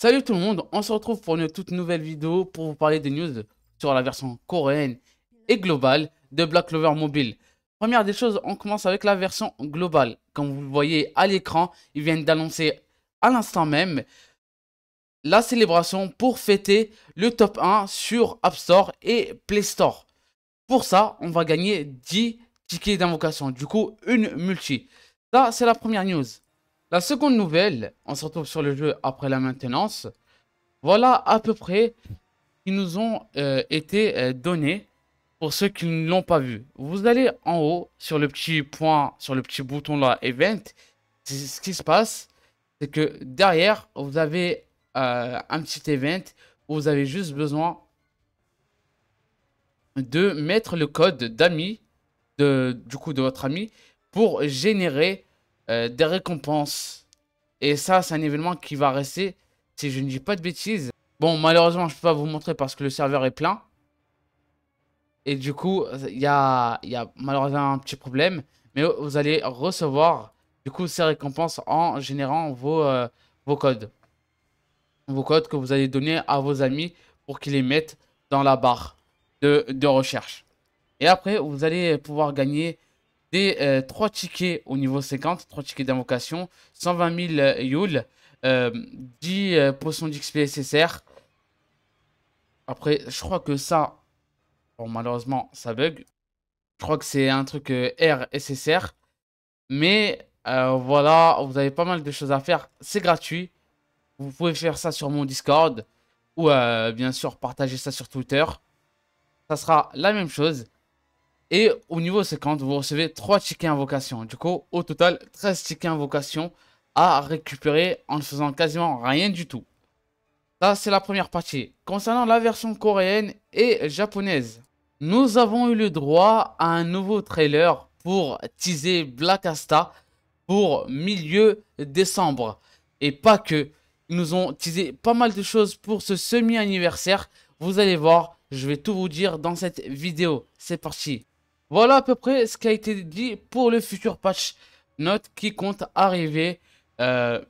Salut tout le monde, on se retrouve pour une toute nouvelle vidéo pour vous parler des news sur la version coréenne et globale de Black Clover Mobile. Première des choses, on commence avec la version globale. Comme vous le voyez à l'écran, ils viennent d'annoncer à l'instant même la célébration pour fêter le top 1 sur App Store et Play Store. Pour ça, on va gagner 10 tickets d'invocation, du coup une multi. Ça, c'est la première news. La seconde nouvelle, on se retrouve sur le jeu après la maintenance. Voilà à peu près qui nous ont euh, été euh, donnés pour ceux qui ne l'ont pas vu. Vous allez en haut sur le petit point, sur le petit bouton là, Event. Ce qui se passe, c'est que derrière, vous avez euh, un petit event où vous avez juste besoin de mettre le code d'ami, du coup de votre ami, pour générer euh, des récompenses. Et ça, c'est un événement qui va rester, si je ne dis pas de bêtises. Bon, malheureusement, je ne peux pas vous montrer parce que le serveur est plein. Et du coup, il y a, y a malheureusement un petit problème. Mais vous allez recevoir, du coup, ces récompenses en générant vos, euh, vos codes. Vos codes que vous allez donner à vos amis pour qu'ils les mettent dans la barre de, de recherche. Et après, vous allez pouvoir gagner des 3 euh, tickets au niveau 50, 3 tickets d'invocation, 120 000 Yule, 10 potions d'XP SSR. Après, je crois que ça, bon, malheureusement, ça bug. Je crois que c'est un truc euh, R SSR. Mais euh, voilà, vous avez pas mal de choses à faire. C'est gratuit. Vous pouvez faire ça sur mon Discord ou bien sûr partager ça sur Twitter. Ça sera la même chose. Et au niveau 50, vous recevez 3 tickets invocation. Du coup, au total, 13 tickets invocation à récupérer en ne faisant quasiment rien du tout. Ça, c'est la première partie. Concernant la version coréenne et japonaise, nous avons eu le droit à un nouveau trailer pour teaser Black Asta pour milieu décembre. Et pas que. Ils nous ont teasé pas mal de choses pour ce semi-anniversaire. Vous allez voir, je vais tout vous dire dans cette vidéo. C'est parti voilà à peu près ce qui a été dit pour le futur patch note qui compte arriver euh,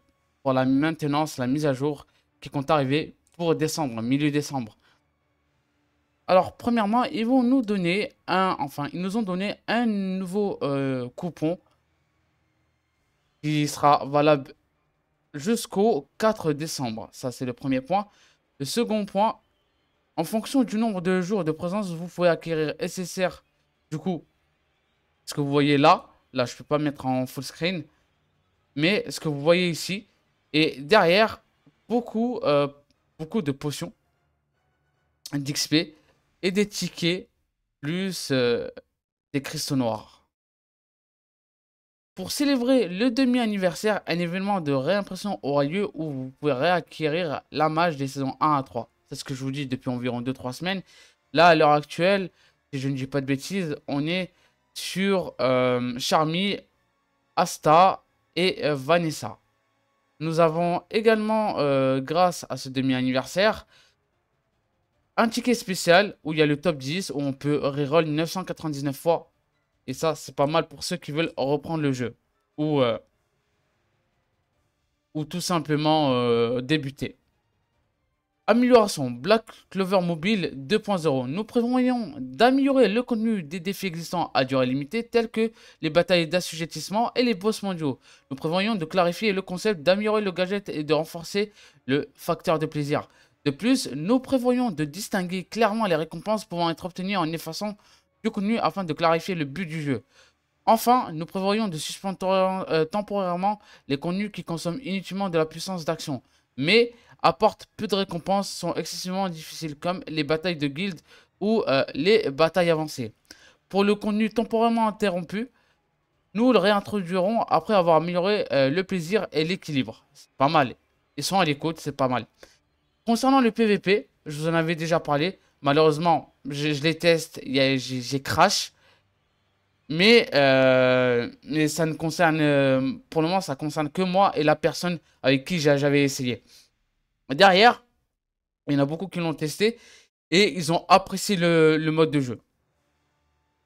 pour la maintenance, la mise à jour qui compte arriver pour décembre, milieu décembre. Alors premièrement, ils vont nous donner un, enfin ils nous ont donné un nouveau euh, coupon qui sera valable jusqu'au 4 décembre. Ça c'est le premier point. Le second point, en fonction du nombre de jours de présence, vous pouvez acquérir SSR du coup, ce que vous voyez là, là je ne peux pas mettre en full screen, mais ce que vous voyez ici, et derrière, beaucoup, euh, beaucoup de potions d'XP et des tickets plus euh, des cristaux noirs. Pour célébrer le demi-anniversaire, un événement de réimpression aura lieu où vous pouvez réacquérir la mage des saisons 1 à 3. C'est ce que je vous dis depuis environ 2-3 semaines. Là, à l'heure actuelle, si je ne dis pas de bêtises, on est sur euh, Asta et euh, Vanessa. Nous avons également, euh, grâce à ce demi-anniversaire, un ticket spécial où il y a le top 10 où on peut reroll 999 fois. Et ça, c'est pas mal pour ceux qui veulent reprendre le jeu ou, euh, ou tout simplement débuter. Amélioration Black Clover Mobile 2.0. Nous prévoyons d'améliorer le contenu des défis existants à durée limitée tels que les batailles d'assujettissement et les boss mondiaux. Nous prévoyons de clarifier le concept d'améliorer le gadget et de renforcer le facteur de plaisir. De plus, nous prévoyons de distinguer clairement les récompenses pouvant être obtenues en effaçant du contenu afin de clarifier le but du jeu. Enfin, nous prévoyons de suspendre euh, temporairement les contenus qui consomment inutilement de la puissance d'action mais apportent peu de récompenses, sont excessivement difficiles, comme les batailles de guildes ou euh, les batailles avancées. Pour le contenu temporairement interrompu, nous le réintroduirons après avoir amélioré euh, le plaisir et l'équilibre. C'est pas mal. Ils sont à l'écoute, c'est pas mal. Concernant le PVP, je vous en avais déjà parlé. Malheureusement, je, je les teste, j'ai crash. Euh, mais, ça ne concerne, euh, pour le moment, ça concerne que moi et la personne avec qui j'avais essayé. Derrière, il y en a beaucoup qui l'ont testé et ils ont apprécié le mode de jeu.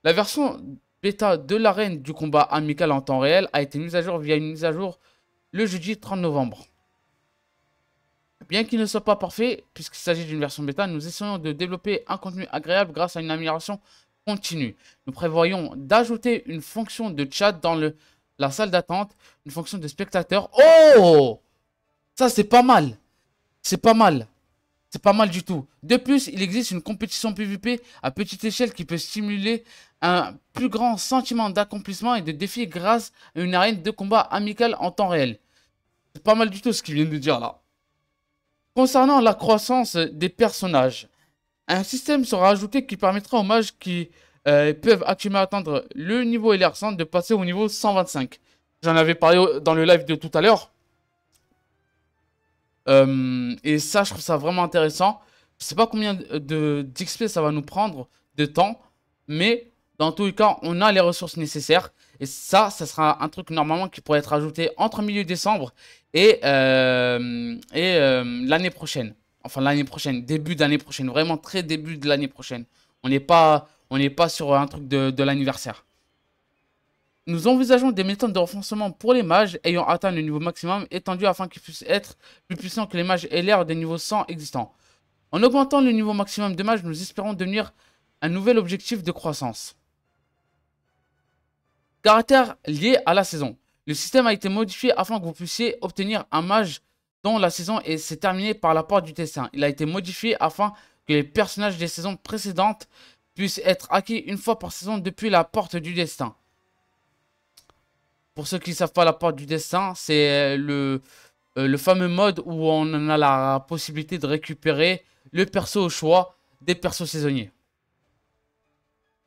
La version bêta de l'arène du combat amical en temps réel a été mise à jour via une mise à jour le jeudi 30 novembre. Bien qu'il ne soit pas parfait, puisqu'il s'agit d'une version bêta, nous essayons de développer un contenu agréable grâce à une amélioration continue. Nous prévoyons d'ajouter une fonction de chat dans le, la salle d'attente, une fonction de spectateur. Oh Ça, c'est pas mal. C'est pas mal. C'est pas mal du tout. De plus, il existe une compétition PVP à petite échelle qui peut stimuler un plus grand sentiment d'accomplissement et de défi grâce à une arène de combat amicale en temps réel. C'est pas mal du tout ce qu'il vient de dire là. Concernant la croissance des personnages, un système sera ajouté qui permettra aux mages qui euh, peuvent actuellement atteindre le niveau LR100 de passer au niveau 125. J'en avais parlé dans le live de tout à l'heure. Euh, et ça, je trouve ça vraiment intéressant. Je ne sais pas combien d'XP ça va nous prendre de temps, mais dans tous les cas, on a les ressources nécessaires. Et ça, ce sera un truc normalement qui pourrait être ajouté entre milieu décembre et euh, l'année prochaine enfin l'année prochaine, début d'année prochaine, vraiment très début de l'année prochaine. On n'est pas, on n'est pas sur un truc de, l'anniversaire. Nous envisageons des méthodes de renforcement pour les mages ayant atteint le niveau maximum étendu afin qu'ils puissent être plus puissants que les mages l'air des niveaux 100 existants. En augmentant le niveau maximum de mages, nous espérons devenir un nouvel objectif de croissance. Caractère lié à la saison. Le système a été modifié afin que vous puissiez obtenir un mage dont la saison s'est terminée par la Porte du Destin. Il a été modifié afin que les personnages des saisons précédentes puissent être acquis une fois par saison depuis la porte du destin. Pour ceux qui ne savent pas la porte du destin, c'est euh, le, euh, le fameux mode où on a la possibilité de récupérer le perso au choix des persos saisonniers.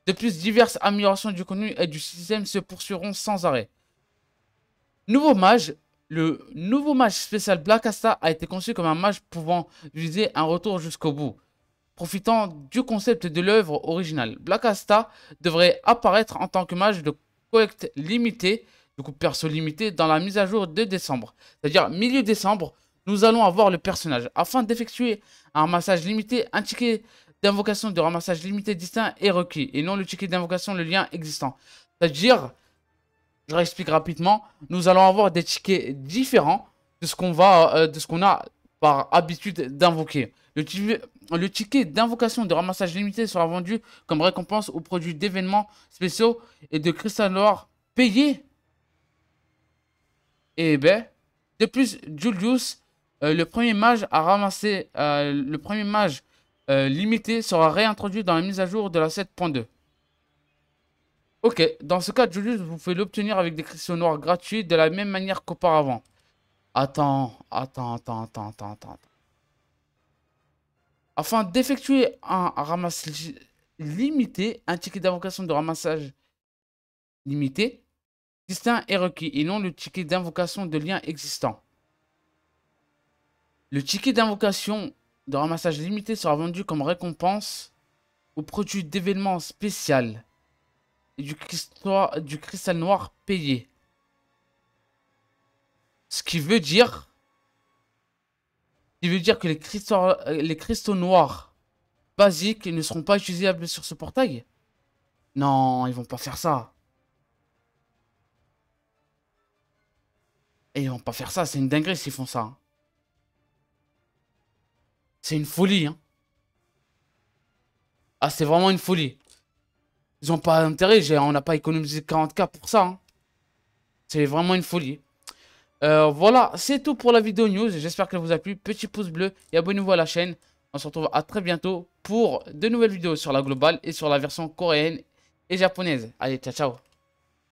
De plus, diverses améliorations du contenu et du système se poursuivront sans arrêt. Nouveau mage, le nouveau match spécial Black Asta a été conçu comme un match pouvant viser un retour jusqu'au bout. Profitant du concept de l'œuvre originale, Black Asta devrait apparaître en tant que match de collecte limité, du coup perso limité, dans la mise à jour de décembre. C'est-à-dire milieu décembre, nous allons avoir le personnage. Afin d'effectuer un ramassage limité, un ticket d'invocation de ramassage limité distinct est requis, et non le ticket d'invocation, le lien existant. C'est-à-dire, je réexplique rapidement. Nous allons avoir des tickets différents de ce qu'on va, euh, de ce qu'on a par habitude d'invoquer. Le, ticket d'invocation de ramassage limité sera vendu comme récompense aux produits d'événements spéciaux et de cristal noir payés. Et eh ben, de plus, Julius, euh, le premier mage à ramasser, euh, le premier mage limité sera réintroduit dans la mise à jour de la 7.2. Ok, dans ce cas, Julius, vous pouvez l'obtenir avec des cristaux noirs gratuits de la même manière qu'auparavant. Attends, attends, attends, attends, attends, attends. Afin d'effectuer un ramassage limité, un ticket d'invocation de ramassage limité, distinct est requis et non le ticket d'invocation de lien existant. Le ticket d'invocation de ramassage limité sera vendu comme récompense au produit d'événement spécial du, cristal, noir payé. Ce qui veut dire... Ce qui veut dire que les cristaux, les cristaux noirs basiques ne seront pas utilisables sur ce portail Non, ils vont pas faire ça. Et ils vont pas faire ça, c'est une dinguerie s'ils font ça. Hein. C'est une folie, hein. Ah, c'est vraiment une folie. Ils n'ont pas intérêt. On n'a pas économisé 40k pour ça. Hein. C'est vraiment une folie. Euh, voilà, c'est tout pour la vidéo news. J'espère qu'elle vous a plu. Petit pouce bleu et abonnez-vous à la chaîne. On se retrouve à très bientôt pour de nouvelles vidéos sur la globale et sur la version coréenne et japonaise. Allez, ciao, ciao